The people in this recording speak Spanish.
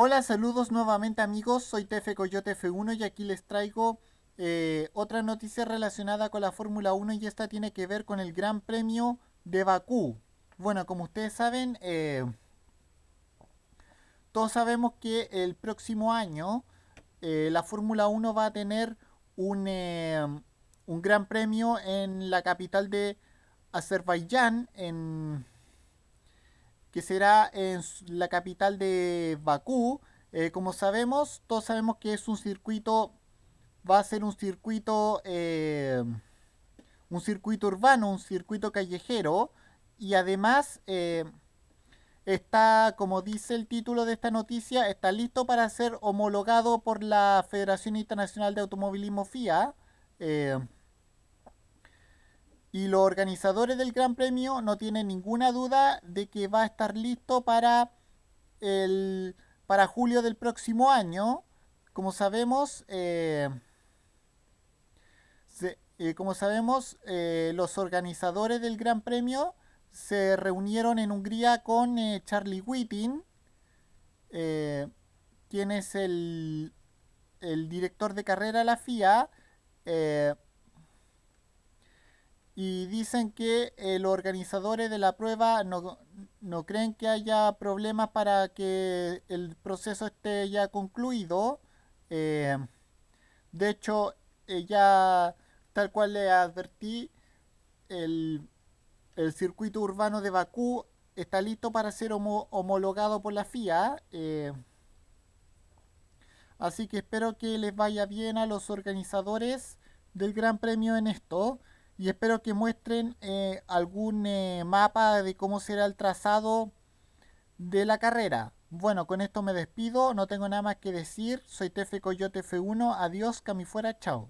Hola, saludos nuevamente amigos, soy TF Coyote F1 y aquí les traigo eh, otra noticia relacionada con la Fórmula 1 y esta tiene que ver con el Gran Premio de Bakú. Bueno, como ustedes saben, eh, todos sabemos que el próximo año eh, la Fórmula 1 va a tener un, un gran premio en la capital de Azerbaiyán, en que será en la capital de Bakú. Eh, como sabemos, todos sabemos que es un circuito, va a ser un circuito, eh, un circuito urbano, un circuito callejero. Y además eh, está, como dice el título de esta noticia, está listo para ser homologado por la Federación Internacional de Automovilismo FIA. Y los organizadores del Gran Premio no tienen ninguna duda de que va a estar listo para, el, para julio del próximo año. Como sabemos, eh, eh, como sabemos eh, los organizadores del Gran Premio se reunieron en Hungría con Charlie Whiting, quien es el, el, director de carrera de la FIA y dicen que eh, los organizadores de la prueba no, creen que haya problemas para que el proceso esté ya concluido. Eh, de hecho, eh, ya tal cual le advertí, el, circuito urbano de Bakú está listo para ser homologado por la FIA. así que espero que les vaya bien a los organizadores del Gran Premio en esto y espero que muestren eh, algún eh, mapa de cómo será el trazado de la carrera. Bueno, con esto me despido, no tengo nada más que decir. Soy Tefe Coyote F1, adiós, cami fuera, chao.